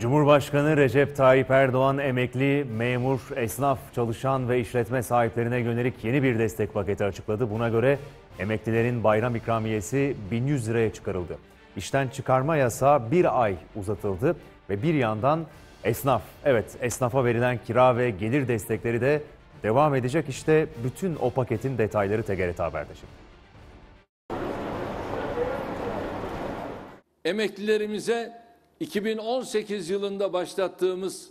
Cumhurbaşkanı Recep Tayyip Erdoğan emekli, memur, esnaf, çalışan ve işletme sahiplerine yönelik yeni bir destek paketi açıkladı. Buna göre emeklilerin bayram ikramiyesi 1100 liraya çıkarıldı. İşten çıkarma yasağı bir ay uzatıldı ve bir yandan esnaf, evet esnafa verilen kira ve gelir destekleri de devam edecek. İşte bütün o paketin detayları TGRT Haber'de şimdi. Emeklilerimize 2018 yılında başlattığımız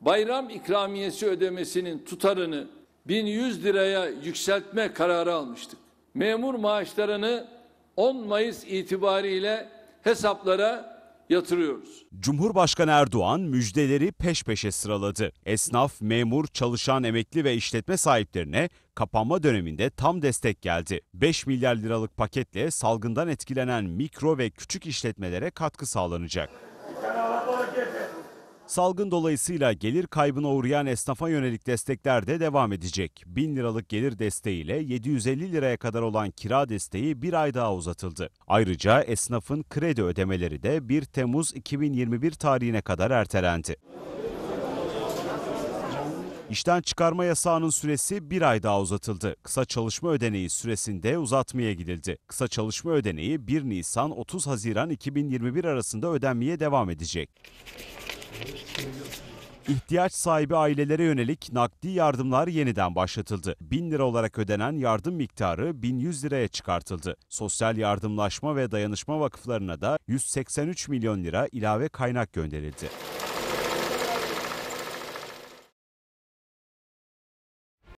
bayram ikramiyesi ödemesinin tutarını 1100 liraya yükseltme kararı almıştık. Memur maaşlarını 10 Mayıs itibariyle hesaplara yatırıyoruz. Cumhurbaşkanı Erdoğan müjdeleri peş peşe sıraladı. Esnaf, memur, çalışan, emekli ve işletme sahiplerine kapanma döneminde tam destek geldi. 5 milyar liralık paketle salgından etkilenen mikro ve küçük işletmelere katkı sağlanacak. Salgın dolayısıyla gelir kaybına uğrayan esnafa yönelik destekler de devam edecek. 1000 liralık gelir desteğiyle 750 liraya kadar olan kira desteği bir ay daha uzatıldı. Ayrıca esnafın kredi ödemeleri de 1 Temmuz 2021 tarihine kadar ertelendi. İşten çıkarma yasağının süresi bir ay daha uzatıldı. Kısa çalışma ödeneği süresinde uzatmaya gidildi. Kısa çalışma ödeneği 1 Nisan 30 Haziran 2021 arasında ödenmeye devam edecek. İhtiyaç sahibi ailelere yönelik nakdi yardımlar yeniden başlatıldı. 1000 lira olarak ödenen yardım miktarı 1100 liraya çıkartıldı. Sosyal Yardımlaşma ve Dayanışma Vakıflarına da 183 milyon lira ilave kaynak gönderildi.